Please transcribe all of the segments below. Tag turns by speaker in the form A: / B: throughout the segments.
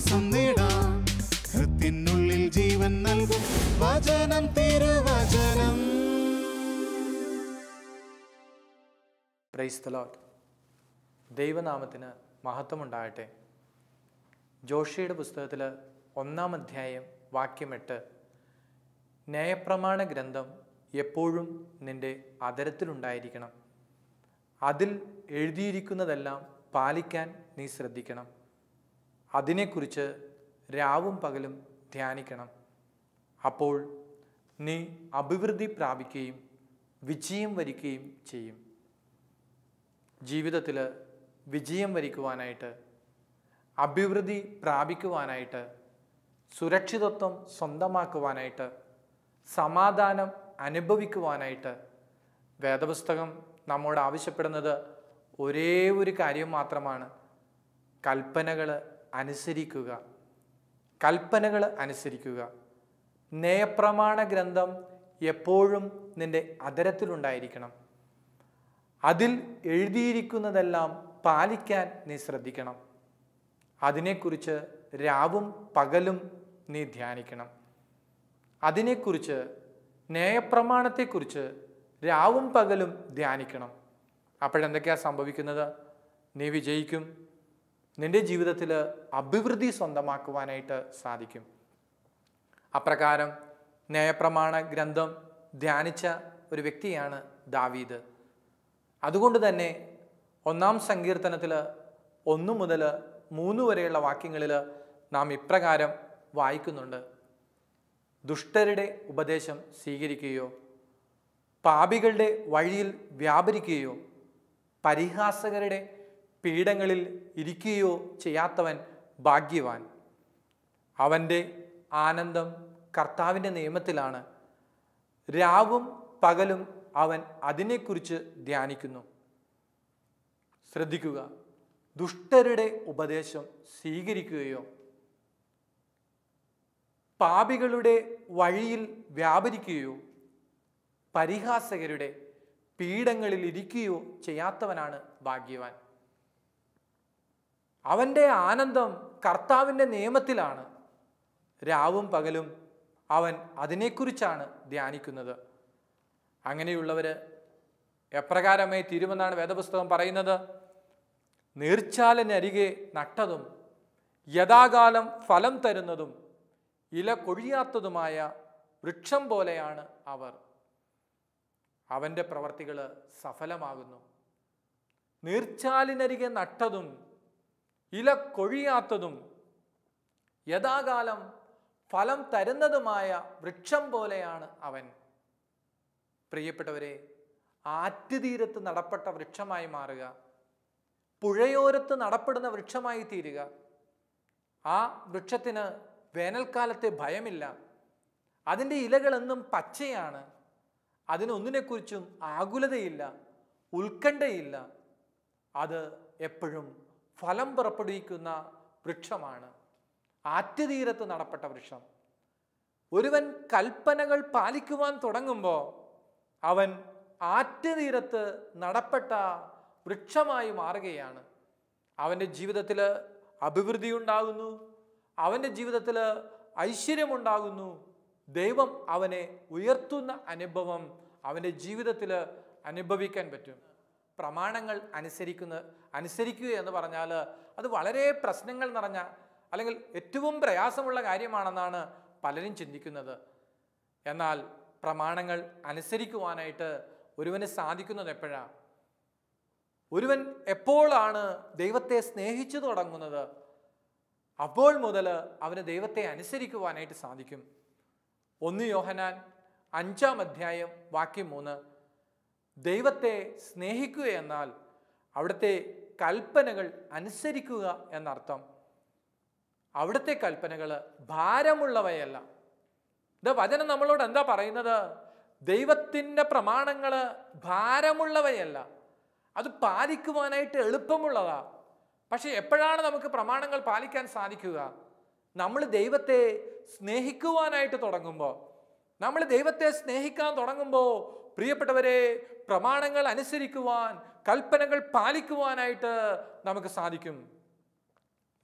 A: വിശ്വാസം നേടാം ഹൃത്തിനുള്ളിൽ ജീവൻ നൽകും വചനം തിരുവചനം പ്രൈസ് ദൈവനാമത്തിന് മഹത്വമുണ്ടാകട്ടെ ജോഷിയുടെ പുസ്തകത്തിൽ ഒന്നാം അധ്യായം വാക്യമെട്ട് ന്യായപ്രമാണ ഗ്രന്ഥം എപ്പോഴും നിന്റെ അതരത്തിലുണ്ടായിരിക്കണം അതിൽ എഴുതിയിരിക്കുന്നതെല്ലാം പാലിക്കാൻ നീ ശ്രദ്ധിക്കണം അതിനെക്കുറിച്ച് രാവും പകലും ധ്യാനിക്കണം അപ്പോൾ നീ അഭിവൃദ്ധി പ്രാപിക്കുകയും വിജയം വരിക്കുകയും ചെയ്യും ജീവിതത്തിൽ വിജയം വരിക്കുവാനായിട്ട് അഭിവൃദ്ധി പ്രാപിക്കുവാനായിട്ട് സുരക്ഷിതത്വം സ്വന്തമാക്കുവാനായിട്ട് സമാധാനം അനുഭവിക്കുവാനായിട്ട് വേദപുസ്തകം നമ്മോട് ആവശ്യപ്പെടുന്നത് ഒരേ ഒരു കാര്യം മാത്രമാണ് കൽപ്പനകൾ അനുസരിക്കുക കൽപ്പനകൾ അനുസരിക്കുക നയപ്രമാണ ഗ്രന്ഥം എപ്പോഴും നിന്റെ അതരത്തിലുണ്ടായിരിക്കണം അതിൽ എഴുതിയിരിക്കുന്നതെല്ലാം പാലിക്കാൻ നീ ശ്രദ്ധിക്കണം അതിനെക്കുറിച്ച് രാവും പകലും നീ ധ്യാനിക്കണം അതിനെക്കുറിച്ച് നയപ്രമാണത്തെക്കുറിച്ച് രാവും പകലും ധ്യാനിക്കണം അപ്പോഴെന്തൊക്കെയാണ് സംഭവിക്കുന്നത് നീ വിജയിക്കും നിൻ്റെ ജീവിതത്തിൽ അഭിവൃദ്ധി സ്വന്തമാക്കുവാനായിട്ട് സാധിക്കും അപ്രകാരം ന്യായപ്രമാണ ഗ്രന്ഥം ധ്യാനിച്ച ഒരു വ്യക്തിയാണ് ദാവീദ് അതുകൊണ്ട് തന്നെ ഒന്നാം സങ്കീർത്തനത്തിൽ ഒന്നു മുതൽ മൂന്ന് വരെയുള്ള വാക്യങ്ങളിൽ നാം ഇപ്രകാരം വായിക്കുന്നുണ്ട് ദുഷ്ടരുടെ ഉപദേശം സ്വീകരിക്കുകയോ പാപികളുടെ വഴിയിൽ വ്യാപരിക്കുകയോ പരിഹാസകരുടെ പീഠങ്ങളിൽ ഇരിക്കുകയോ ചെയ്യാത്തവൻ ഭാഗ്യവാൻ അവൻ്റെ ആനന്ദം കർത്താവിൻ്റെ നിയമത്തിലാണ് രാവും പകലും അവൻ അതിനെക്കുറിച്ച് ധ്യാനിക്കുന്നു ശ്രദ്ധിക്കുക ദുഷ്ടരുടെ ഉപദേശം സ്വീകരിക്കുകയോ പാപികളുടെ വഴിയിൽ വ്യാപരിക്കുകയോ പരിഹാസകരുടെ പീഠങ്ങളിൽ ഇരിക്കുകയോ ചെയ്യാത്തവനാണ് ഭാഗ്യവാൻ അവൻ്റെ ആനന്ദം കർത്താവിൻ്റെ നിയമത്തിലാണ് രാവും പകലും അവൻ അതിനെക്കുറിച്ചാണ് ധ്യാനിക്കുന്നത് അങ്ങനെയുള്ളവർ എപ്രകാരമായി തീരുമെന്നാണ് വേദപുസ്തകം പറയുന്നത് നീർച്ചാലിനരികെ നട്ടതും യഥാകാലം ഫലം തരുന്നതും ഇല കൊഴിയാത്തതുമായ വൃക്ഷം പോലെയാണ് അവർ അവൻ്റെ പ്രവർത്തികൾ സഫലമാകുന്നു നീർച്ചാലിനരികെ നട്ടതും ഇല കൊഴിയാത്തതും യഥാകാലം ഫലം തരുന്നതുമായ വൃക്ഷം പോലെയാണ് അവൻ പ്രിയപ്പെട്ടവരെ ആറ്റുതീരത്ത് നടപ്പെട്ട വൃക്ഷമായി മാറുക പുഴയോരത്ത് നടപ്പെടുന്ന വൃക്ഷമായി തീരുക ആ വൃക്ഷത്തിന് വേനൽക്കാലത്തെ ഭയമില്ല അതിൻ്റെ ഇലകളെന്നും പച്ചയാണ് അതിനൊന്നിനെക്കുറിച്ചും ആകുലതയില്ല ഉത്കണ്ഠയില്ല അത് എപ്പോഴും ഫലം പുറപ്പെടുവിക്കുന്ന വൃക്ഷമാണ് ആറ്റുതീരത്ത് നടപ്പെട്ട വൃക്ഷം ഒരുവൻ കൽപ്പനകൾ പാലിക്കുവാൻ തുടങ്ങുമ്പോൾ അവൻ ആറ്റുതീരത്ത് നടപ്പെട്ട വൃക്ഷമായി മാറുകയാണ് അവൻ്റെ ജീവിതത്തിൽ അഭിവൃദ്ധി ഉണ്ടാകുന്നു അവൻ്റെ ജീവിതത്തിൽ ഐശ്വര്യമുണ്ടാകുന്നു ദൈവം അവനെ ഉയർത്തുന്ന അനുഭവം അവൻ്റെ ജീവിതത്തിൽ അനുഭവിക്കാൻ പറ്റും പ്രമാണങ്ങൾ അനുസരിക്കുന്ന അനുസരിക്കുക എന്ന് പറഞ്ഞാൽ അത് വളരെ പ്രശ്നങ്ങൾ നിറഞ്ഞ അല്ലെങ്കിൽ ഏറ്റവും പ്രയാസമുള്ള കാര്യമാണെന്നാണ് പലരും ചിന്തിക്കുന്നത് എന്നാൽ പ്രമാണങ്ങൾ അനുസരിക്കുവാനായിട്ട് ഒരുവന് സാധിക്കുന്നത് എപ്പോഴാണ് ഒരുവൻ എപ്പോഴാണ് ദൈവത്തെ സ്നേഹിച്ചു തുടങ്ങുന്നത് അപ്പോൾ മുതൽ അവന് ദൈവത്തെ അനുസരിക്കുവാനായിട്ട് സാധിക്കും ഒന്ന് യോഹനാൻ അഞ്ചാം അധ്യായം വാക്യം മൂന്ന് ദൈവത്തെ സ്നേഹിക്കുക എന്നാൽ അവിടുത്തെ കൽപ്പനകൾ അനുസരിക്കുക എന്നർത്ഥം അവിടുത്തെ കൽപ്പനകൾ ഭാരമുള്ളവയല്ല ഇത് വചനം നമ്മളോട് എന്താ പറയുന്നത് ദൈവത്തിൻ്റെ പ്രമാണങ്ങൾ ഭാരമുള്ളവയല്ല അത് പാലിക്കുവാനായിട്ട് എളുപ്പമുള്ളതാ പക്ഷെ എപ്പോഴാണ് നമുക്ക് പ്രമാണങ്ങൾ പാലിക്കാൻ സാധിക്കുക നമ്മൾ ദൈവത്തെ സ്നേഹിക്കുവാനായിട്ട് തുടങ്ങുമ്പോൾ നമ്മൾ ദൈവത്തെ സ്നേഹിക്കാൻ തുടങ്ങുമ്പോൾ പ്രിയപ്പെട്ടവരെ പ്രമാണങ്ങൾ അനുസരിക്കുവാൻ കൽപ്പനകൾ പാലിക്കുവാനായിട്ട് നമുക്ക് സാധിക്കും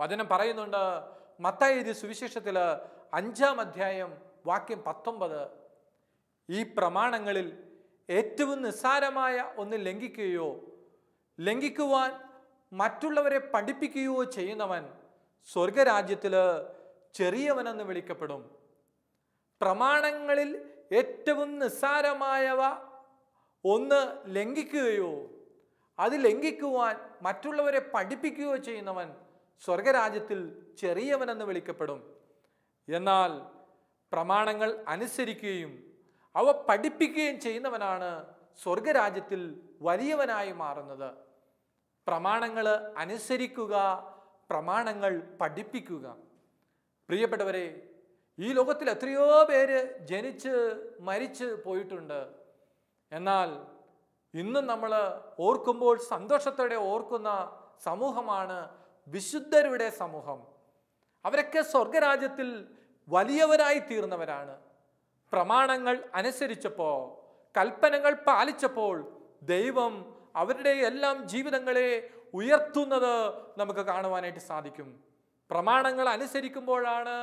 A: വചനം പറയുന്നുണ്ട് മത്തായത് സുവിശേഷത്തിൽ അഞ്ചാം അധ്യായം വാക്യം പത്തൊമ്പത് ഈ പ്രമാണങ്ങളിൽ ഏറ്റവും നിസ്സാരമായ ഒന്ന് ലംഘിക്കുകയോ ലംഘിക്കുവാൻ മറ്റുള്ളവരെ പഠിപ്പിക്കുകയോ ചെയ്യുന്നവൻ സ്വർഗരാജ്യത്തിൽ ചെറിയവനെന്ന് വിളിക്കപ്പെടും പ്രമാണങ്ങളിൽ ഏറ്റവും നിസ്സാരമായവ ഒന്ന് ലംഘിക്കുകയോ അത് ലംഘിക്കുവാൻ മറ്റുള്ളവരെ പഠിപ്പിക്കുകയോ ചെയ്യുന്നവൻ സ്വർഗരാജ്യത്തിൽ ചെറിയവനെന്ന് വിളിക്കപ്പെടും എന്നാൽ പ്രമാണങ്ങൾ അനുസരിക്കുകയും അവ പഠിപ്പിക്കുകയും ചെയ്യുന്നവനാണ് സ്വർഗരാജ്യത്തിൽ വലിയവനായി മാറുന്നത് പ്രമാണങ്ങൾ അനുസരിക്കുക പ്രമാണങ്ങൾ പഠിപ്പിക്കുക പ്രിയപ്പെട്ടവരെ ഈ ലോകത്തിൽ എത്രയോ പേര് ജനിച്ച് മരിച്ച് പോയിട്ടുണ്ട് എന്നാൽ ഇന്ന് നമ്മൾ ഓർക്കുമ്പോൾ സന്തോഷത്തോടെ ഓർക്കുന്ന സമൂഹമാണ് വിശുദ്ധരുടെ സമൂഹം അവരൊക്കെ സ്വർഗരാജ്യത്തിൽ വലിയവരായി തീർന്നവരാണ് പ്രമാണങ്ങൾ അനുസരിച്ചപ്പോൾ കൽപ്പനകൾ പാലിച്ചപ്പോൾ ദൈവം അവരുടെ എല്ലാം ജീവിതങ്ങളെ ഉയർത്തുന്നത് നമുക്ക് കാണുവാനായിട്ട് സാധിക്കും പ്രമാണങ്ങൾ അനുസരിക്കുമ്പോഴാണ്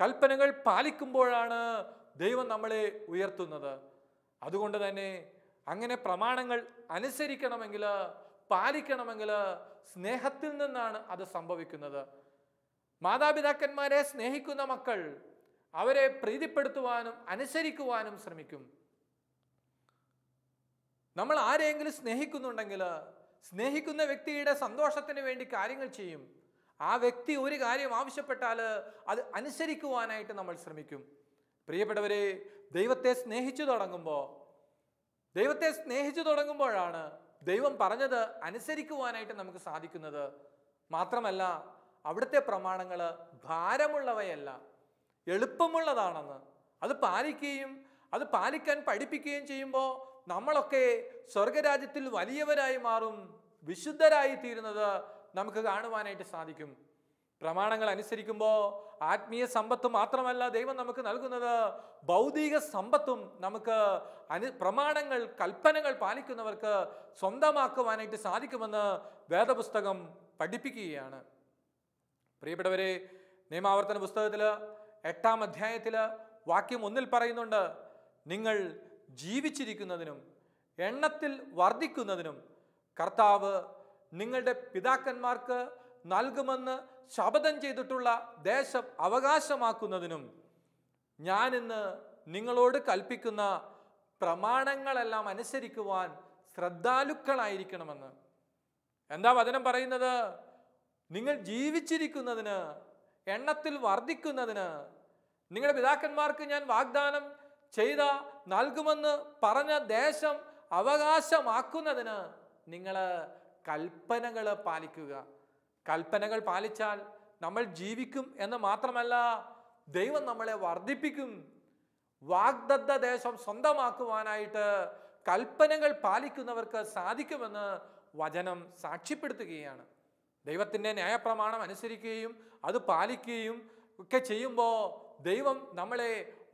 A: കൽപ്പനകൾ പാലിക്കുമ്പോഴാണ് ദൈവം നമ്മളെ ഉയർത്തുന്നത് അതുകൊണ്ട് തന്നെ അങ്ങനെ പ്രമാണങ്ങൾ അനുസരിക്കണമെങ്കിൽ പാലിക്കണമെങ്കിൽ സ്നേഹത്തിൽ നിന്നാണ് അത് സംഭവിക്കുന്നത് മാതാപിതാക്കന്മാരെ സ്നേഹിക്കുന്ന മക്കൾ അവരെ പ്രീതിപ്പെടുത്തുവാനും അനുസരിക്കുവാനും ശ്രമിക്കും നമ്മൾ ആരെയെങ്കിലും സ്നേഹിക്കുന്നുണ്ടെങ്കിൽ സ്നേഹിക്കുന്ന വ്യക്തിയുടെ സന്തോഷത്തിന് വേണ്ടി കാര്യങ്ങൾ ചെയ്യും ആ വ്യക്തി ഒരു കാര്യം ആവശ്യപ്പെട്ടാൽ അത് അനുസരിക്കുവാനായിട്ട് നമ്മൾ ശ്രമിക്കും പ്രിയപ്പെട്ടവരെ ദൈവത്തെ സ്നേഹിച്ചു തുടങ്ങുമ്പോൾ ദൈവത്തെ സ്നേഹിച്ചു തുടങ്ങുമ്പോഴാണ് ദൈവം പറഞ്ഞത് അനുസരിക്കുവാനായിട്ട് നമുക്ക് സാധിക്കുന്നത് മാത്രമല്ല അവിടുത്തെ പ്രമാണങ്ങൾ ഭാരമുള്ളവയല്ല എളുപ്പമുള്ളതാണെന്ന് അത് പാലിക്കുകയും അത് പാലിക്കാൻ പഠിപ്പിക്കുകയും ചെയ്യുമ്പോൾ നമ്മളൊക്കെ സ്വർഗരാജ്യത്തിൽ വലിയവരായി മാറും വിശുദ്ധരായി തീരുന്നത് നമുക്ക് കാണുവാനായിട്ട് സാധിക്കും പ്രമാണങ്ങൾ അനുസരിക്കുമ്പോൾ ആത്മീയ സമ്പത്ത് മാത്രമല്ല ദൈവം നമുക്ക് നൽകുന്നത് ഭൗതിക സമ്പത്തും നമുക്ക് അനു പ്രമാണങ്ങൾ കൽപ്പനകൾ പാലിക്കുന്നവർക്ക് സ്വന്തമാക്കുവാനായിട്ട് സാധിക്കുമെന്ന് വേദപുസ്തകം പഠിപ്പിക്കുകയാണ് പ്രിയപ്പെട്ടവരെ നിയമാവർത്തന പുസ്തകത്തിൽ എട്ടാം അധ്യായത്തിൽ വാക്യം ഒന്നിൽ പറയുന്നുണ്ട് നിങ്ങൾ ജീവിച്ചിരിക്കുന്നതിനും എണ്ണത്തിൽ വർദ്ധിക്കുന്നതിനും കർത്താവ് നിങ്ങളുടെ പിതാക്കന്മാർക്ക് നൽകുമെന്ന് ശപഥം ചെയ്തിട്ടുള്ള ദേശം അവകാശമാക്കുന്നതിനും ഞാൻ ഇന്ന് നിങ്ങളോട് കൽപ്പിക്കുന്ന പ്രമാണങ്ങളെല്ലാം അനുസരിക്കുവാൻ ശ്രദ്ധാലുക്കളായിരിക്കണമെന്ന് എന്താ വചനം പറയുന്നത് നിങ്ങൾ ജീവിച്ചിരിക്കുന്നതിന് എണ്ണത്തിൽ വർദ്ധിക്കുന്നതിന് നിങ്ങളുടെ പിതാക്കന്മാർക്ക് ഞാൻ വാഗ്ദാനം ചെയ്ത നൽകുമെന്ന് പറഞ്ഞ ദേശം അവകാശമാക്കുന്നതിന് നിങ്ങൾ കൽപ്പനകൾ പാലിക്കുക കൽപ്പനകൾ പാലിച്ചാൽ നമ്മൾ ജീവിക്കും എന്ന് മാത്രമല്ല ദൈവം നമ്മളെ വർദ്ധിപ്പിക്കും വാഗ്ദത്ത ദേശം സ്വന്തമാക്കുവാനായിട്ട് കൽപ്പനകൾ പാലിക്കുന്നവർക്ക് സാധിക്കുമെന്ന് വചനം സാക്ഷ്യപ്പെടുത്തുകയാണ് ദൈവത്തിൻ്റെ ന്യായപ്രമാണം അനുസരിക്കുകയും അത് പാലിക്കുകയും ഒക്കെ ചെയ്യുമ്പോൾ ദൈവം നമ്മളെ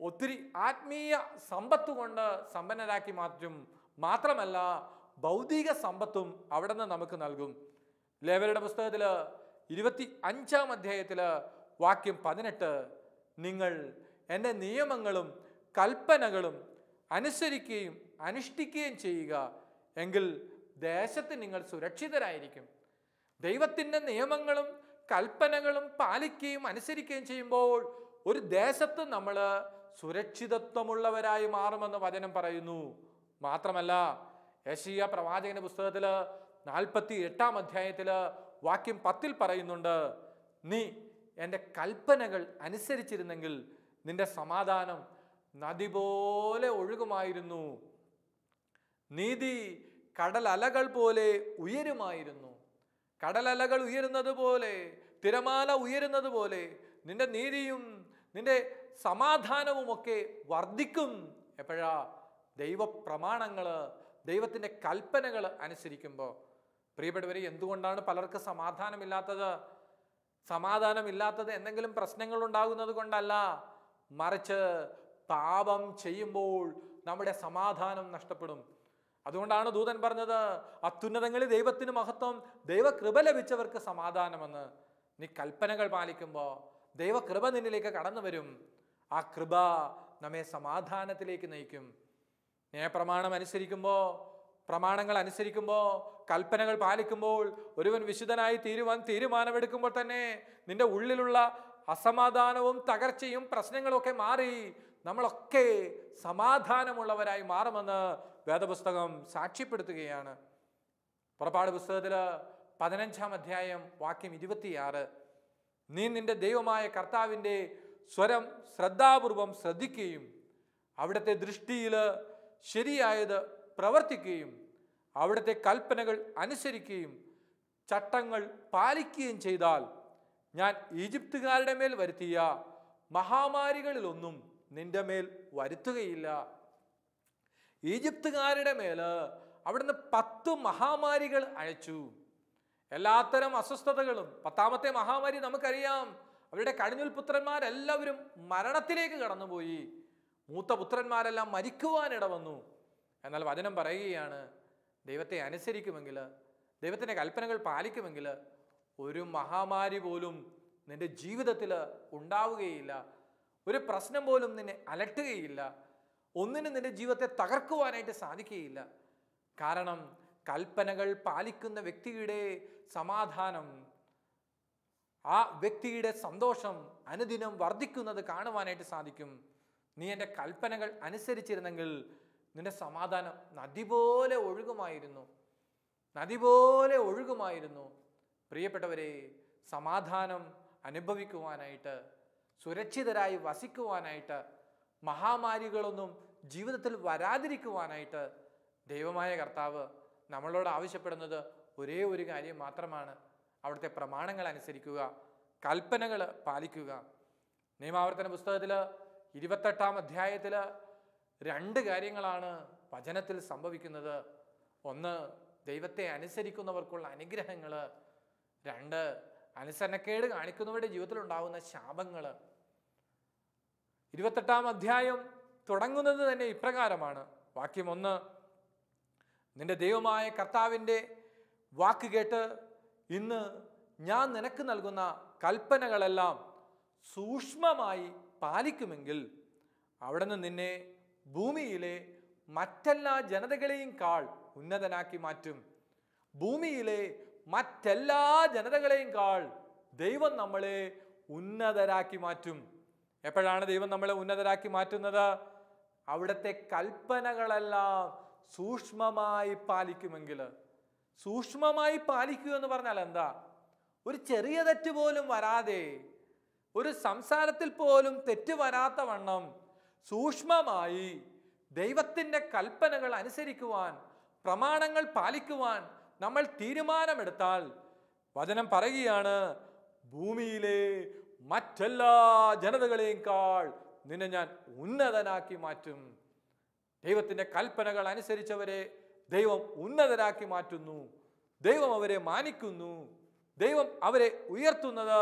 A: ഒത്തിരി ആത്മീയ സമ്പത്ത് കൊണ്ട് സമ്പന്നരാക്കി മാറ്റും മാത്രമല്ല ഭൗതിക സമ്പത്തും അവിടെ നിന്ന് നമുക്ക് നൽകും ലേവലയുടെ പുസ്തകത്തിൽ ഇരുപത്തി അഞ്ചാം അധ്യായത്തിൽ വാക്യം പതിനെട്ട് നിങ്ങൾ എൻ്റെ നിയമങ്ങളും കൽപ്പനകളും അനുസരിക്കുകയും അനുഷ്ഠിക്കുകയും ചെയ്യുക എങ്കിൽ ദേശത്ത് നിങ്ങൾ സുരക്ഷിതരായിരിക്കും ദൈവത്തിൻ്റെ നിയമങ്ങളും കൽപ്പനകളും പാലിക്കുകയും അനുസരിക്കുകയും ചെയ്യുമ്പോൾ ഒരു ദേശത്ത് നമ്മൾ സുരക്ഷിതത്വമുള്ളവരായി മാറുമെന്ന് വചനം പറയുന്നു മാത്രമല്ല യശീയ പ്രവാചകന്റെ പുസ്തകത്തിൽ നാൽപ്പത്തി എട്ടാം അധ്യായത്തിൽ വാക്യം പത്തിൽ പറയുന്നുണ്ട് നീ എൻ്റെ കൽപ്പനകൾ അനുസരിച്ചിരുന്നെങ്കിൽ നിന്റെ സമാധാനം നദി പോലെ ഒഴുകുമായിരുന്നു നീതി കടലലകൾ പോലെ ഉയരുമായിരുന്നു കടലലകൾ ഉയരുന്നത് പോലെ തിരമാല ഉയരുന്നത് പോലെ നിന്റെ നീതിയും നിന്റെ സമാധാനവുമൊക്കെ വർദ്ധിക്കും എപ്പോഴാ ദൈവപ്രമാണങ്ങൾ ദൈവത്തിൻ്റെ കൽപ്പനകൾ അനുസരിക്കുമ്പോൾ പ്രിയപ്പെട്ടവരെ എന്തുകൊണ്ടാണ് പലർക്ക് സമാധാനമില്ലാത്തത് സമാധാനമില്ലാത്തത് എന്തെങ്കിലും പ്രശ്നങ്ങൾ ഉണ്ടാകുന്നത് കൊണ്ടല്ല മറിച്ച് പാപം ചെയ്യുമ്പോൾ നമ്മുടെ സമാധാനം നഷ്ടപ്പെടും അതുകൊണ്ടാണ് ദൂതൻ പറഞ്ഞത് അത്യുന്നതങ്ങളിൽ ദൈവത്തിന് മഹത്വം ദൈവകൃപ ലഭിച്ചവർക്ക് സമാധാനമെന്ന് നീ കൽപ്പനകൾ പാലിക്കുമ്പോൾ ദൈവകൃപ നിന്നിലേക്ക് കടന്നു വരും ആ കൃപ നമ്മെ സമാധാനത്തിലേക്ക് നയിക്കും ന്യായപ്രമാണം അനുസരിക്കുമ്പോൾ പ്രമാണങ്ങൾ അനുസരിക്കുമ്പോൾ കൽപ്പനകൾ പാലിക്കുമ്പോൾ ഒരുവൻ വിശുദ്ധനായി തീരുവാൻ തീരുമാനമെടുക്കുമ്പോൾ തന്നെ നിന്റെ ഉള്ളിലുള്ള അസമാധാനവും തകർച്ചയും പ്രശ്നങ്ങളൊക്കെ മാറി നമ്മളൊക്കെ സമാധാനമുള്ളവരായി മാറുമെന്ന് വേദപുസ്തകം സാക്ഷ്യപ്പെടുത്തുകയാണ് പുറപ്പാട് പുസ്തകത്തിൽ പതിനഞ്ചാം അധ്യായം വാക്യം ഇരുപത്തിയാറ് നീ നിന്റെ ദൈവമായ കർത്താവിൻ്റെ സ്വരം ശ്രദ്ധാപൂർവം ശ്രദ്ധിക്കുകയും അവിടുത്തെ ദൃഷ്ടിയിൽ ശരിയായത് പ്രവർത്തിക്കുകയും അവിടുത്തെ കൽപ്പനകൾ അനുസരിക്കുകയും ചട്ടങ്ങൾ പാലിക്കുകയും ചെയ്താൽ ഞാൻ ഈജിപ്തുകാരുടെ മേൽ വരുത്തിയ മഹാമാരികളിലൊന്നും നിന്റെ മേൽ വരുത്തുകയില്ല ഈജിപ്തുകാരുടെ മേൽ അവിടുന്ന് പത്ത് മഹാമാരികൾ അയച്ചു എല്ലാത്തരം അസ്വസ്ഥതകളും പത്താമത്തെ മഹാമാരി നമുക്കറിയാം അവരുടെ കഴിഞ്ഞുൽ പുത്രന്മാരെല്ലാവരും മരണത്തിലേക്ക് കടന്നുപോയി മൂത്ത പുത്രന്മാരെല്ലാം മരിക്കുവാനിട വന്നു എന്നാൽ വചനം പറയുകയാണ് ദൈവത്തെ അനുസരിക്കുമെങ്കിൽ ദൈവത്തിൻ്റെ കൽപ്പനകൾ പാലിക്കുമെങ്കിൽ ഒരു മഹാമാരി പോലും നിൻ്റെ ജീവിതത്തിൽ ഉണ്ടാവുകയില്ല ഒരു പ്രശ്നം പോലും നിന്നെ അലട്ടുകയില്ല ഒന്നിനും നിൻ്റെ ജീവിതത്തെ തകർക്കുവാനായിട്ട് സാധിക്കുകയില്ല കാരണം കൽപ്പനകൾ പാലിക്കുന്ന വ്യക്തിയുടെ സമാധാനം ആ വ്യക്തിയുടെ സന്തോഷം അനുദിനം വർദ്ധിക്കുന്നത് കാണുവാനായിട്ട് സാധിക്കും നീ എൻ്റെ കൽപ്പനകൾ അനുസരിച്ചിരുന്നെങ്കിൽ നിന്റെ സമാധാനം നദി പോലെ ഒഴുകുമായിരുന്നു നദി പോലെ ഒഴുകുമായിരുന്നു പ്രിയപ്പെട്ടവരെ സമാധാനം അനുഭവിക്കുവാനായിട്ട് സുരക്ഷിതരായി വസിക്കുവാനായിട്ട് മഹാമാരികളൊന്നും ജീവിതത്തിൽ വരാതിരിക്കുവാനായിട്ട് ദൈവമായ കർത്താവ് നമ്മളോട് ആവശ്യപ്പെടുന്നത് ഒരേ ഒരു കാര്യം മാത്രമാണ് അവിടുത്തെ പ്രമാണങ്ങൾ അനുസരിക്കുക കൽപ്പനകൾ പാലിക്കുക നിയമാവർത്തന പുസ്തകത്തിൽ ഇരുപത്തെട്ടാം അധ്യായത്തിൽ രണ്ട് കാര്യങ്ങളാണ് വചനത്തിൽ സംഭവിക്കുന്നത് ഒന്ന് ദൈവത്തെ അനുസരിക്കുന്നവർക്കുള്ള അനുഗ്രഹങ്ങൾ രണ്ട് അനുസരണക്കേട് കാണിക്കുന്നവരുടെ ജീവിതത്തിൽ ഉണ്ടാകുന്ന ശാപങ്ങൾ ഇരുപത്തെട്ടാം അധ്യായം തുടങ്ങുന്നത് തന്നെ ഇപ്രകാരമാണ് വാക്യം ഒന്ന് നിന്റെ ദൈവമായ കർത്താവിൻ്റെ വാക്ക് കേട്ട് ഇന്ന് ഞാൻ നിനക്ക് നൽകുന്ന കൽപ്പനകളെല്ലാം സൂക്ഷ്മമായി പാലിക്കുമെങ്കിൽ അവിടുന്ന് നിന്നെ ഭൂമിയിലെ മറ്റെല്ലാ ജനതകളെയും കാൾ ഉന്നതനാക്കി മാറ്റും ഭൂമിയിലെ മറ്റെല്ലാ ജനതകളെയും കാൾ ദൈവം നമ്മളെ ഉന്നതരാക്കി മാറ്റും എപ്പോഴാണ് ദൈവം നമ്മളെ ഉന്നതരാക്കി മാറ്റുന്നത് അവിടുത്തെ കൽപ്പനകളെല്ലാം സൂക്ഷ്മമായി പാലിക്കുമെങ്കിൽ സൂക്ഷ്മമായി പാലിക്കുക എന്ന് പറഞ്ഞാൽ എന്താ ഒരു ചെറിയ തെറ്റ് പോലും വരാതെ ഒരു സംസാരത്തിൽ പോലും തെറ്റ് വരാത്ത വണ്ണം സൂക്ഷ്മമായി ദൈവത്തിൻ്റെ കൽപ്പനകൾ അനുസരിക്കുവാൻ പ്രമാണങ്ങൾ പാലിക്കുവാൻ നമ്മൾ തീരുമാനമെടുത്താൽ വചനം പറയുകയാണ് ഭൂമിയിലെ മറ്റെല്ലാ ജനതകളെയുംക്കാൾ നിന്നെ ഞാൻ ഉന്നതനാക്കി മാറ്റും ദൈവത്തിൻ്റെ കൽപ്പനകൾ അനുസരിച്ചവരെ ദൈവം ഉന്നതരാക്കി മാറ്റുന്നു ദൈവം അവരെ മാനിക്കുന്നു ദൈവം അവരെ ഉയർത്തുന്നത്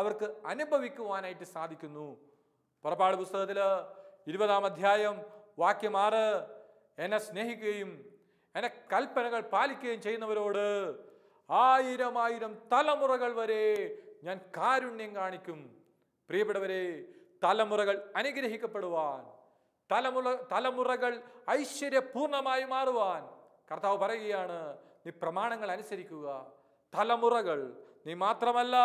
A: അവർക്ക് അനുഭവിക്കുവാനായിട്ട് സാധിക്കുന്നു പുറപ്പാട് പുസ്തകത്തിൽ ഇരുപതാം അധ്യായം വാക്യം ആറ് എന്നെ സ്നേഹിക്കുകയും എന്നെ കൽപ്പനകൾ പാലിക്കുകയും ചെയ്യുന്നവരോട് ആയിരം ആയിരം തലമുറകൾ വരെ ഞാൻ കാരുണ്യം കാണിക്കും പ്രിയപ്പെട്ടവരെ തലമുറകൾ അനുഗ്രഹിക്കപ്പെടുവാൻ തലമുറ തലമുറകൾ ഐശ്വര്യപൂർണമായി മാറുവാൻ കർത്താവ് പറയുകയാണ് നീ പ്രമാണങ്ങൾ അനുസരിക്കുക തലമുറകൾ നീ മാത്രമല്ല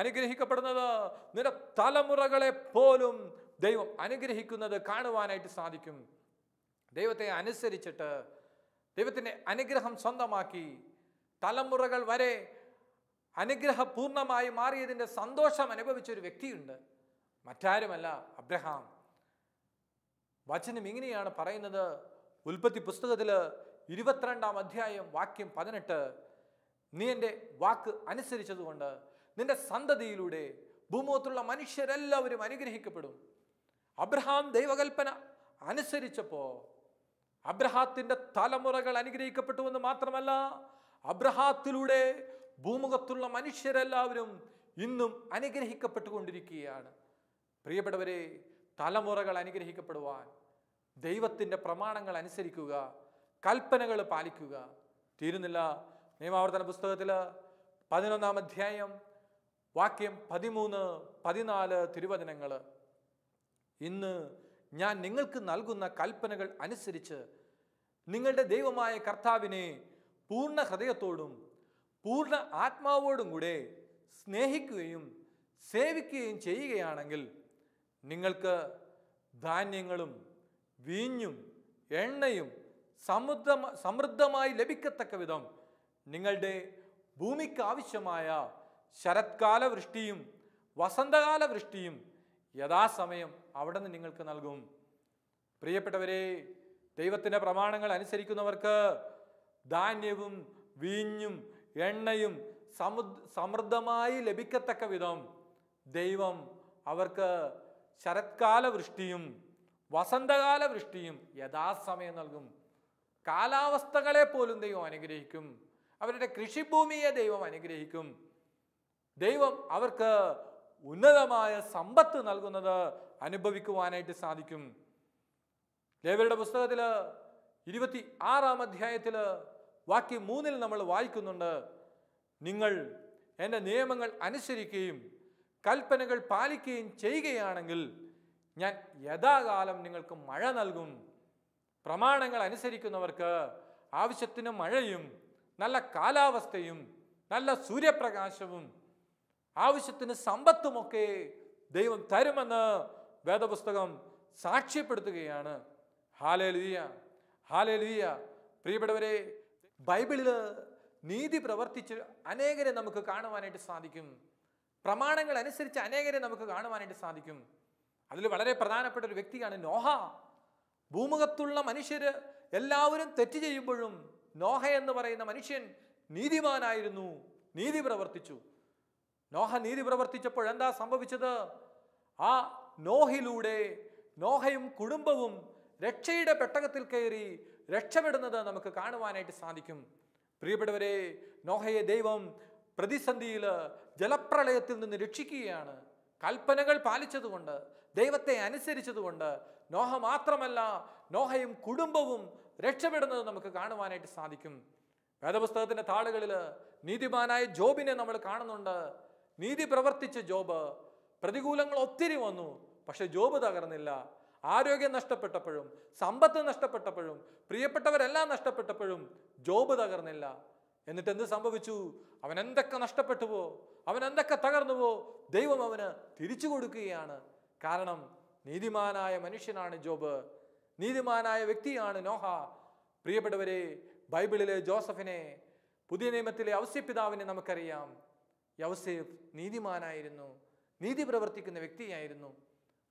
A: അനുഗ്രഹിക്കപ്പെടുന്നത് നിന്റെ തലമുറകളെ പോലും ദൈവം അനുഗ്രഹിക്കുന്നത് കാണുവാനായിട്ട് സാധിക്കും ദൈവത്തെ അനുസരിച്ചിട്ട് ദൈവത്തിൻ്റെ അനുഗ്രഹം സ്വന്തമാക്കി തലമുറകൾ വരെ അനുഗ്രഹപൂർണമായി മാറിയതിൻ്റെ സന്തോഷം അനുഭവിച്ച ഒരു വ്യക്തിയുണ്ട് മറ്റാരുമല്ല അബ്രഹാം വചനം ഇങ്ങനെയാണ് പറയുന്നത് ഉൽപ്പത്തി പുസ്തകത്തിൽ ഇരുപത്തിരണ്ടാം അധ്യായം വാക്യം പതിനെട്ട് നീ എൻ്റെ വാക്ക് അനുസരിച്ചതുകൊണ്ട് നിന്റെ സന്തതിയിലൂടെ ഭൂമുഖത്തുള്ള മനുഷ്യരെല്ലാവരും അനുഗ്രഹിക്കപ്പെടും അബ്രഹാം ദൈവകൽപ്പന അനുസരിച്ചപ്പോൾ അബ്രഹാത്തിൻ്റെ തലമുറകൾ അനുഗ്രഹിക്കപ്പെട്ടു എന്ന് മാത്രമല്ല അബ്രഹാത്തിലൂടെ ഭൂമുഖത്തുള്ള മനുഷ്യരെല്ലാവരും ഇന്നും അനുഗ്രഹിക്കപ്പെട്ടുകൊണ്ടിരിക്കുകയാണ് പ്രിയപ്പെട്ടവരെ തലമുറകൾ അനുഗ്രഹിക്കപ്പെടുവാൻ ദൈവത്തിൻ്റെ പ്രമാണങ്ങൾ അനുസരിക്കുക കൽപ്പനകൾ പാലിക്കുക തീരുന്നില്ല നിയമാവർത്തന പുസ്തകത്തിൽ പതിനൊന്നാം അധ്യായം വാക്യം പതിമൂന്ന് പതിനാല് തിരുവചനങ്ങൾ ഇന്ന് ഞാൻ നിങ്ങൾക്ക് നൽകുന്ന കൽപ്പനകൾ അനുസരിച്ച് നിങ്ങളുടെ ദൈവമായ കർത്താവിനെ പൂർണ്ണ ഹൃദയത്തോടും പൂർണ്ണ ആത്മാവോടും കൂടെ സ്നേഹിക്കുകയും സേവിക്കുകയും ചെയ്യുകയാണെങ്കിൽ നിങ്ങൾക്ക് ധാന്യങ്ങളും വീഞ്ഞും എണ്ണയും സമൃദ്ധ സമൃദ്ധമായി ലഭിക്കത്തക്ക വിധം നിങ്ങളുടെ ഭൂമിക്ക് ആവശ്യമായ ശരത്കാല വൃഷ്ടിയും വസന്തകാല വൃഷ്ടിയും യഥാസമയം അവിടെ നിന്ന് നിങ്ങൾക്ക് നൽകും പ്രിയപ്പെട്ടവരെ ദൈവത്തിൻ്റെ പ്രമാണങ്ങൾ അനുസരിക്കുന്നവർക്ക് ധാന്യവും വീഞ്ഞും എണ്ണയും സമു സമൃദ്ധമായി ലഭിക്കത്തക്ക വിധം ദൈവം അവർക്ക് ശരത്കാല വൃഷ്ടിയും വസന്തകാല വൃഷ്ടിയും യഥാസമയം നൽകും കാലാവസ്ഥകളെ പോലും ദൈവം അനുഗ്രഹിക്കും അവരുടെ കൃഷിഭൂമിയെ ദൈവം അനുഗ്രഹിക്കും ദൈവം അവർക്ക് ഉന്നതമായ സമ്പത്ത് നൽകുന്നത് അനുഭവിക്കുവാനായിട്ട് സാധിക്കും ലേവരുടെ പുസ്തകത്തിൽ ഇരുപത്തി ആറാം അധ്യായത്തിൽ വാക്യം മൂന്നിൽ നമ്മൾ വായിക്കുന്നുണ്ട് നിങ്ങൾ എൻ്റെ നിയമങ്ങൾ അനുസരിക്കുകയും കൽപ്പനകൾ പാലിക്കുകയും ചെയ്യുകയാണെങ്കിൽ ഞാൻ യഥാകാലം നിങ്ങൾക്ക് മഴ നൽകും പ്രമാണങ്ങൾ അനുസരിക്കുന്നവർക്ക് ആവശ്യത്തിന് മഴയും നല്ല കാലാവസ്ഥയും നല്ല സൂര്യപ്രകാശവും ആവശ്യത്തിന് സമ്പത്തുമൊക്കെ ദൈവം തരുമെന്ന് വേദപുസ്തകം സാക്ഷ്യപ്പെടുത്തുകയാണ് ഹാലെഴുതിയ ഹാലെഴുതിയ പ്രിയപ്പെട്ടവരെ ബൈബിളിൽ നീതി പ്രവർത്തിച്ച് അനേകരെ നമുക്ക് കാണുവാനായിട്ട് സാധിക്കും പ്രമാണങ്ങൾ അനുസരിച്ച് അനേകരെ നമുക്ക് കാണുവാനായിട്ട് സാധിക്കും അതിൽ വളരെ പ്രധാനപ്പെട്ട ഒരു വ്യക്തിയാണ് നോഹ ഭൂമുഖത്തുള്ള മനുഷ്യർ എല്ലാവരും തെറ്റ് ചെയ്യുമ്പോഴും നോഹ എന്ന് പറയുന്ന മനുഷ്യൻ നീതിമാനായിരുന്നു നീതി പ്രവർത്തിച്ചു നോഹ നീതി പ്രവർത്തിച്ചപ്പോൾ എന്താ സംഭവിച്ചത് ആ നോഹിലൂടെ നോഹയും കുടുംബവും രക്ഷയുടെ പെട്ടകത്തിൽ കയറി രക്ഷപ്പെടുന്നത് നമുക്ക് കാണുവാനായിട്ട് സാധിക്കും പ്രിയപ്പെട്ടവരെ നോഹയെ ദൈവം പ്രതിസന്ധിയിൽ ജലപ്രളയത്തിൽ നിന്ന് രക്ഷിക്കുകയാണ് കൽപ്പനകൾ പാലിച്ചതുകൊണ്ട് ദൈവത്തെ അനുസരിച്ചതുകൊണ്ട് നോഹ മാത്രമല്ല നോഹയും കുടുംബവും രക്ഷപ്പെടുന്നത് നമുക്ക് കാണുവാനായിട്ട് സാധിക്കും വേദപുസ്തകത്തിൻ്റെ താളുകളിൽ നീതിമാനായ ജോബിനെ നമ്മൾ കാണുന്നുണ്ട് നീതി പ്രവർത്തിച്ച ജോബ് പ്രതികൂലങ്ങൾ ഒത്തിരി വന്നു പക്ഷെ ജോബ് തകർന്നില്ല ആരോഗ്യം നഷ്ടപ്പെട്ടപ്പോഴും സമ്പത്ത് നഷ്ടപ്പെട്ടപ്പോഴും പ്രിയപ്പെട്ടവരെല്ലാം നഷ്ടപ്പെട്ടപ്പോഴും ജോബ് തകർന്നില്ല എന്നിട്ട് എന്ത് സംഭവിച്ചു അവൻ എന്തൊക്കെ നഷ്ടപ്പെട്ടുവോ അവൻ എന്തൊക്കെ തകർന്നുവോ ദൈവം അവന് തിരിച്ചു കൊടുക്കുകയാണ് കാരണം നീതിമാനായ മനുഷ്യനാണ് ജോബ് നീതിമാനായ വ്യക്തിയാണ് നോഹ പ്രിയപ്പെട്ടവരെ ബൈബിളിലെ ജോസഫിനെ പുതിയ നിയമത്തിലെ ഔസ്യപിതാവിനെ നമുക്കറിയാം യൗസേഫ് നീതിമാനായിരുന്നു നീതി പ്രവർത്തിക്കുന്ന വ്യക്തിയായിരുന്നു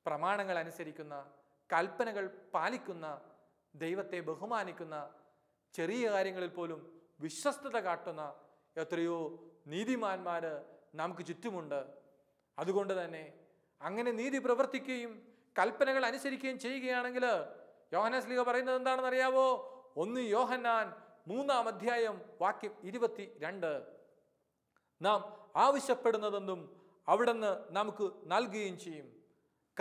A: പ്രമാണങ്ങൾ അനുസരിക്കുന്ന കൽപ്പനകൾ പാലിക്കുന്ന ദൈവത്തെ ബഹുമാനിക്കുന്ന ചെറിയ കാര്യങ്ങളിൽ പോലും വിശ്വസ്തത കാട്ടുന്ന എത്രയോ നീതിമാന്മാർ നമുക്ക് ചുറ്റുമുണ്ട് അതുകൊണ്ട് തന്നെ അങ്ങനെ നീതി പ്രവർത്തിക്കുകയും കൽപ്പനകൾ അനുസരിക്കുകയും ചെയ്യുകയാണെങ്കിൽ ലീഗ പറയുന്നത് എന്താണെന്ന് അറിയാവോ ഒന്ന് യോഹന്നാൻ മൂന്നാം അധ്യായം വാക്യം ഇരുപത്തി രണ്ട് നാം ആവശ്യപ്പെടുന്നതെന്നും അവിടുന്ന് നമുക്ക് നൽകുകയും ചെയ്യും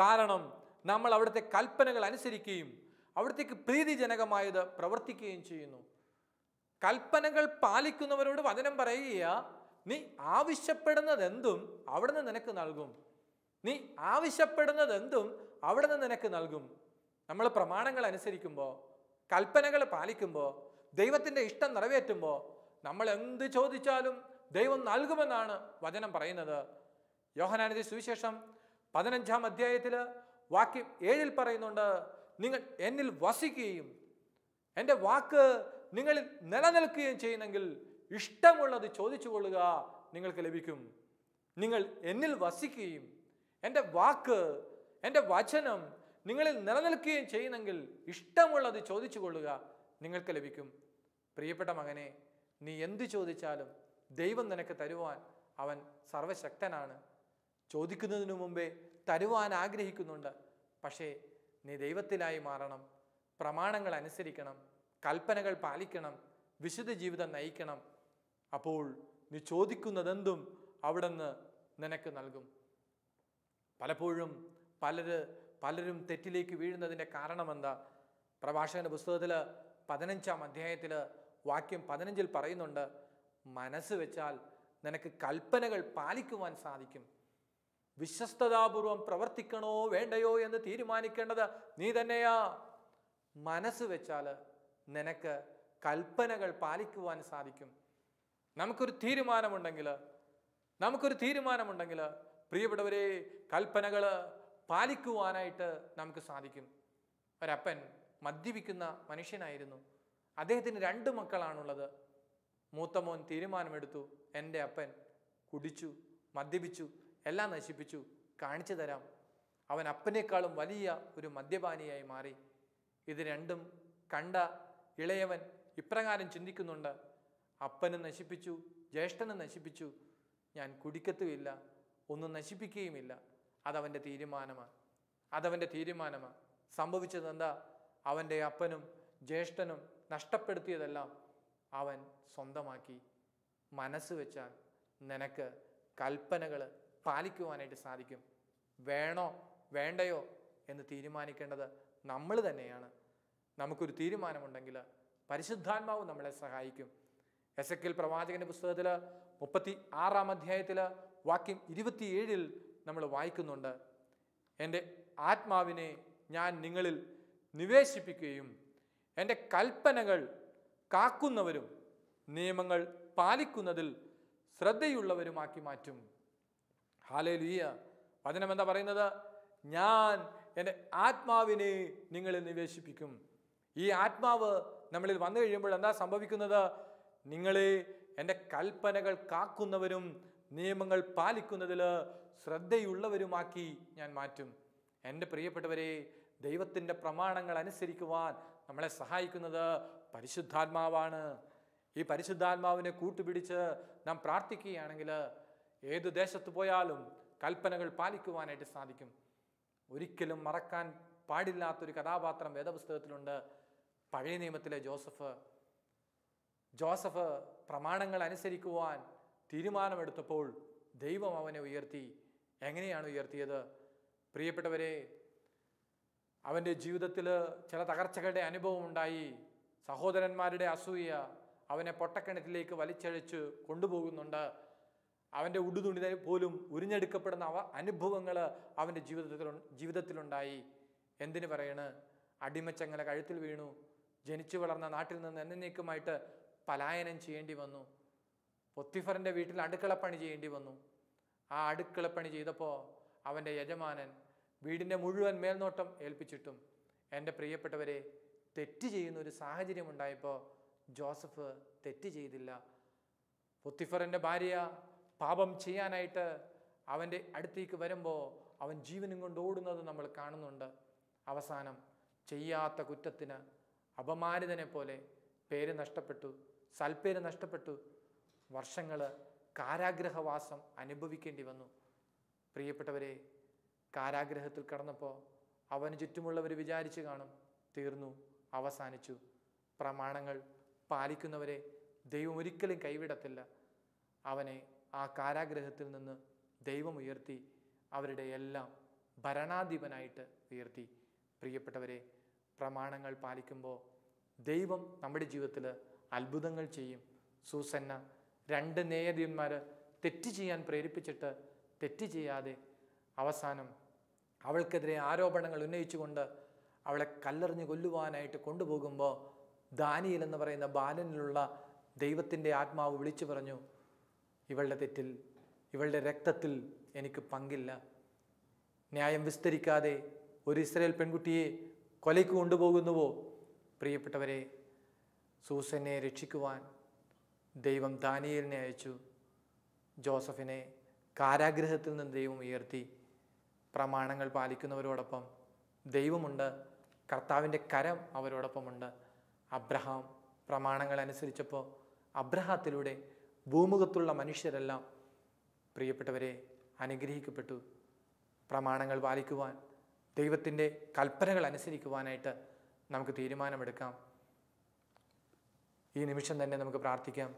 A: കാരണം നമ്മൾ അവിടുത്തെ കൽപ്പനകൾ അനുസരിക്കുകയും അവിടത്തേക്ക് പ്രീതിജനകമായത് പ്രവർത്തിക്കുകയും ചെയ്യുന്നു കൽപ്പനകൾ പാലിക്കുന്നവരോട് വചനം പറയുക നീ ആവശ്യപ്പെടുന്നതെന്തും അവിടുന്ന് നിനക്ക് നൽകും നീ ആവശ്യപ്പെടുന്നതെന്തും അവിടുന്ന് നിനക്ക് നൽകും നമ്മൾ പ്രമാണങ്ങൾ അനുസരിക്കുമ്പോൾ കൽപ്പനകൾ പാലിക്കുമ്പോൾ ദൈവത്തിൻ്റെ ഇഷ്ടം നിറവേറ്റുമ്പോൾ നമ്മൾ എന്ത് ചോദിച്ചാലും ദൈവം നൽകുമെന്നാണ് വചനം പറയുന്നത് യോഹനാനിധി സുവിശേഷം പതിനഞ്ചാം അധ്യായത്തിൽ വാക്യം ഏഴിൽ പറയുന്നുണ്ട് നിങ്ങൾ എന്നിൽ വസിക്കുകയും എൻ്റെ വാക്ക് നിങ്ങളിൽ നിലനിൽക്കുകയും ചെയ്യുന്നെങ്കിൽ ഇഷ്ടമുള്ളത് ചോദിച്ചു കൊള്ളുക നിങ്ങൾക്ക് ലഭിക്കും നിങ്ങൾ എന്നിൽ വസിക്കുകയും എൻ്റെ വാക്ക് എൻ്റെ വചനം നിങ്ങളിൽ നിലനിൽക്കുകയും ചെയ്യുന്നെങ്കിൽ ഇഷ്ടമുള്ളത് ചോദിച്ചു കൊള്ളുക നിങ്ങൾക്ക് ലഭിക്കും പ്രിയപ്പെട്ട മകനെ നീ എന്ത് ചോദിച്ചാലും ദൈവം നിനക്ക് തരുവാൻ അവൻ സർവശക്തനാണ് ചോദിക്കുന്നതിനു മുമ്പേ തരുവാൻ ആഗ്രഹിക്കുന്നുണ്ട് പക്ഷേ നീ ദൈവത്തിലായി മാറണം പ്രമാണങ്ങൾ അനുസരിക്കണം കൽപ്പനകൾ പാലിക്കണം വിശുദ്ധ ജീവിതം നയിക്കണം അപ്പോൾ നീ ചോദിക്കുന്നതെന്തും അവിടുന്ന് നിനക്ക് നൽകും പലപ്പോഴും പലര് പലരും തെറ്റിലേക്ക് വീഴുന്നതിൻ്റെ കാരണമെന്താ പ്രഭാഷകൻ്റെ പുസ്തകത്തിൽ പതിനഞ്ചാം അധ്യായത്തിൽ വാക്യം പതിനഞ്ചിൽ പറയുന്നുണ്ട് മനസ്സ് വെച്ചാൽ നിനക്ക് കൽപ്പനകൾ പാലിക്കുവാൻ സാധിക്കും വിശ്വസ്തതാപൂർവം പ്രവർത്തിക്കണോ വേണ്ടയോ എന്ന് തീരുമാനിക്കേണ്ടത് നീ തന്നെയാ മനസ്സ് വെച്ചാൽ നിനക്ക് കൽപ്പനകൾ പാലിക്കുവാൻ സാധിക്കും നമുക്കൊരു തീരുമാനമുണ്ടെങ്കിൽ നമുക്കൊരു തീരുമാനമുണ്ടെങ്കിൽ പ്രിയപ്പെട്ടവരെ കൽപ്പനകൾ പാലിക്കുവാനായിട്ട് നമുക്ക് സാധിക്കും ഒരപ്പൻ മദ്യപിക്കുന്ന മനുഷ്യനായിരുന്നു അദ്ദേഹത്തിന് രണ്ട് മക്കളാണുള്ളത് മൂത്തമോൻ തീരുമാനമെടുത്തു എൻ്റെ അപ്പൻ കുടിച്ചു മദ്യപിച്ചു എല്ലാം നശിപ്പിച്ചു കാണിച്ചു തരാം അവൻ അപ്പനേക്കാളും വലിയ ഒരു മദ്യപാനിയായി മാറി ഇത് രണ്ടും കണ്ട ഇളയവൻ ഇപ്രകാരം ചിന്തിക്കുന്നുണ്ട് അപ്പനും നശിപ്പിച്ചു ജ്യേഷ്ഠനും നശിപ്പിച്ചു ഞാൻ കുടിക്കത്തുമില്ല ഒന്നും നശിപ്പിക്കുകയുമില്ല അതവൻ്റെ തീരുമാനമാണ് അതവൻ്റെ തീരുമാനമാണ് സംഭവിച്ചതെന്താ അവൻ്റെ അപ്പനും ജ്യേഷ്ഠനും നഷ്ടപ്പെടുത്തിയതെല്ലാം അവൻ സ്വന്തമാക്കി മനസ്സ് വെച്ചാൽ നിനക്ക് കൽപ്പനകൾ പാലിക്കുവാനായിട്ട് സാധിക്കും വേണോ വേണ്ടയോ എന്ന് തീരുമാനിക്കേണ്ടത് നമ്മൾ തന്നെയാണ് നമുക്കൊരു തീരുമാനമുണ്ടെങ്കിൽ പരിശുദ്ധാത്മാവ് നമ്മളെ സഹായിക്കും എസ് എക്കിൽ പ്രവാചകന്റെ പുസ്തകത്തിൽ മുപ്പത്തി ആറാം അധ്യായത്തിൽ വാക്യം ഇരുപത്തിയേഴിൽ നമ്മൾ വായിക്കുന്നുണ്ട് എൻ്റെ ആത്മാവിനെ ഞാൻ നിങ്ങളിൽ നിവേശിപ്പിക്കുകയും എൻ്റെ കൽപ്പനകൾ കാക്കുന്നവരും നിയമങ്ങൾ പാലിക്കുന്നതിൽ ശ്രദ്ധയുള്ളവരുമാക്കി മാറ്റും ഹാലേ ലുയ്യ വചനം എന്താ പറയുന്നത് ഞാൻ എൻ്റെ ആത്മാവിനെ നിങ്ങളിൽ നിവേശിപ്പിക്കും ഈ ആത്മാവ് നമ്മളിൽ വന്നു കഴിയുമ്പോൾ എന്താ സംഭവിക്കുന്നത് നിങ്ങളെ എൻ്റെ കൽപ്പനകൾ കാക്കുന്നവരും നിയമങ്ങൾ പാലിക്കുന്നതിൽ ശ്രദ്ധയുള്ളവരുമാക്കി ഞാൻ മാറ്റും എൻ്റെ പ്രിയപ്പെട്ടവരെ ദൈവത്തിൻ്റെ പ്രമാണങ്ങൾ അനുസരിക്കുവാൻ നമ്മളെ സഹായിക്കുന്നത് പരിശുദ്ധാത്മാവാണ് ഈ പരിശുദ്ധാത്മാവിനെ കൂട്ടുപിടിച്ച് നാം പ്രാർത്ഥിക്കുകയാണെങ്കിൽ ഏത് ദേശത്ത് പോയാലും കൽപ്പനകൾ പാലിക്കുവാനായിട്ട് സാധിക്കും ഒരിക്കലും മറക്കാൻ പാടില്ലാത്തൊരു കഥാപാത്രം വേദപുസ്തകത്തിലുണ്ട് പഴയ നിയമത്തിലെ ജോസഫ് ജോസഫ് പ്രമാണങ്ങൾ അനുസരിക്കുവാൻ തീരുമാനമെടുത്തപ്പോൾ ദൈവം അവനെ ഉയർത്തി എങ്ങനെയാണ് ഉയർത്തിയത് പ്രിയപ്പെട്ടവരെ അവൻ്റെ ജീവിതത്തിൽ ചില തകർച്ചകളുടെ അനുഭവം ഉണ്ടായി സഹോദരന്മാരുടെ അസൂയ അവനെ പൊട്ടക്കിണറ്റിലേക്ക് വലിച്ചഴിച്ച് കൊണ്ടുപോകുന്നുണ്ട് അവൻ്റെ ഉടുതുണിതെ പോലും ഉരിഞ്ഞെടുക്കപ്പെടുന്ന അവ അനുഭവങ്ങൾ അവൻ്റെ ജീവിതത്തിൽ ജീവിതത്തിലുണ്ടായി എന്തിനു പറയണ് അടിമച്ചങ്ങല കഴുത്തിൽ വീണു ജനിച്ചു വളർന്ന നാട്ടിൽ നിന്ന് എന്നേക്കുമായിട്ട് പലായനം ചെയ്യേണ്ടി വന്നു പൊത്തിഫറിൻ്റെ വീട്ടിൽ അടുക്കളപ്പണി ചെയ്യേണ്ടി വന്നു ആ അടുക്കളപ്പണി ചെയ്തപ്പോൾ അവൻ്റെ യജമാനൻ വീടിൻ്റെ മുഴുവൻ മേൽനോട്ടം ഏൽപ്പിച്ചിട്ടും എൻ്റെ പ്രിയപ്പെട്ടവരെ തെറ്റ് ചെയ്യുന്ന ഒരു സാഹചര്യം ഉണ്ടായപ്പോൾ ജോസഫ് തെറ്റ് ചെയ്തില്ല പൊത്തിഫറിൻ്റെ ഭാര്യ പാപം ചെയ്യാനായിട്ട് അവൻ്റെ അടുത്തേക്ക് വരുമ്പോൾ അവൻ ജീവനും കൊണ്ട് ഓടുന്നത് നമ്മൾ കാണുന്നുണ്ട് അവസാനം ചെയ്യാത്ത കുറ്റത്തിന് അപമാനിതനെ പോലെ പേര് നഷ്ടപ്പെട്ടു സൽപ്പേര് നഷ്ടപ്പെട്ടു വർഷങ്ങൾ കാരാഗ്രഹവാസം അനുഭവിക്കേണ്ടി വന്നു പ്രിയപ്പെട്ടവരെ കാരാഗ്രഹത്തിൽ കടന്നപ്പോൾ അവന് ചുറ്റുമുള്ളവർ വിചാരിച്ചു കാണും തീർന്നു അവസാനിച്ചു പ്രമാണങ്ങൾ പാലിക്കുന്നവരെ ദൈവം ഒരിക്കലും കൈവിടത്തില്ല അവനെ ആ കാരാഗ്രഹത്തിൽ നിന്ന് ദൈവം ഉയർത്തി അവരുടെ എല്ലാം ഭരണാധിപനായിട്ട് ഉയർത്തി പ്രിയപ്പെട്ടവരെ പ്രമാണങ്ങൾ പാലിക്കുമ്പോൾ ദൈവം നമ്മുടെ ജീവിതത്തിൽ അത്ഭുതങ്ങൾ ചെയ്യും സൂസന്ന രണ്ട് നേയതിന്മാർ തെറ്റ് ചെയ്യാൻ പ്രേരിപ്പിച്ചിട്ട് തെറ്റ് ചെയ്യാതെ അവസാനം അവൾക്കെതിരെ ആരോപണങ്ങൾ ഉന്നയിച്ചുകൊണ്ട് അവളെ കല്ലെറിഞ്ഞ് കൊല്ലുവാനായിട്ട് കൊണ്ടുപോകുമ്പോൾ ദാനിയൽ എന്ന് പറയുന്ന ബാലനിലുള്ള ദൈവത്തിൻ്റെ ആത്മാവ് വിളിച്ചു പറഞ്ഞു ഇവളുടെ തെറ്റിൽ ഇവളുടെ രക്തത്തിൽ എനിക്ക് പങ്കില്ല ന്യായം വിസ്തരിക്കാതെ ഒരു ഇസ്രയേൽ പെൺകുട്ടിയെ കൊലയ്ക്ക് കൊണ്ടുപോകുന്നുവോ പ്രിയപ്പെട്ടവരെ സൂസനെ രക്ഷിക്കുവാൻ ദൈവം ദാനിയലിനെ അയച്ചു ജോസഫിനെ കാരാഗ്രഹത്തിൽ നിന്ന് ദൈവം ഉയർത്തി പ്രമാണങ്ങൾ പാലിക്കുന്നവരോടൊപ്പം ദൈവമുണ്ട് കർത്താവിൻ്റെ കരം അവരോടൊപ്പമുണ്ട് അബ്രഹാം പ്രമാണങ്ങൾ അനുസരിച്ചപ്പോൾ അബ്രഹാത്തിലൂടെ ഭൂമുഖത്തുള്ള മനുഷ്യരെല്ലാം പ്രിയപ്പെട്ടവരെ അനുഗ്രഹിക്കപ്പെട്ടു പ്രമാണങ്ങൾ പാലിക്കുവാൻ ദൈവത്തിൻ്റെ കൽപ്പനകൾ അനുസരിക്കുവാനായിട്ട് നമുക്ക് തീരുമാനമെടുക്കാം ഈ നിമിഷം തന്നെ നമുക്ക് പ്രാർത്ഥിക്കാം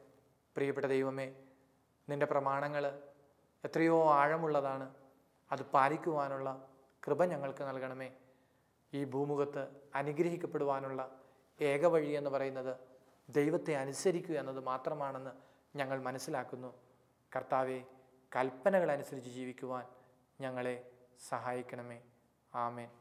A: പ്രിയപ്പെട്ട ദൈവമേ നിൻ്റെ പ്രമാണങ്ങൾ എത്രയോ ആഴമുള്ളതാണ് അത് പാലിക്കുവാനുള്ള കൃപ ഞങ്ങൾക്ക് നൽകണമേ ഈ ഭൂമുഖത്ത് അനുഗ്രഹിക്കപ്പെടുവാനുള്ള ഏക വഴി എന്ന് പറയുന്നത് ദൈവത്തെ അനുസരിക്കുക എന്നത് മാത്രമാണെന്ന് ഞങ്ങൾ മനസ്സിലാക്കുന്നു കർത്താവെ കൽപ്പനകളനുസരിച്ച് ജീവിക്കുവാൻ ഞങ്ങളെ സഹായിക്കണമേ ആമേൻ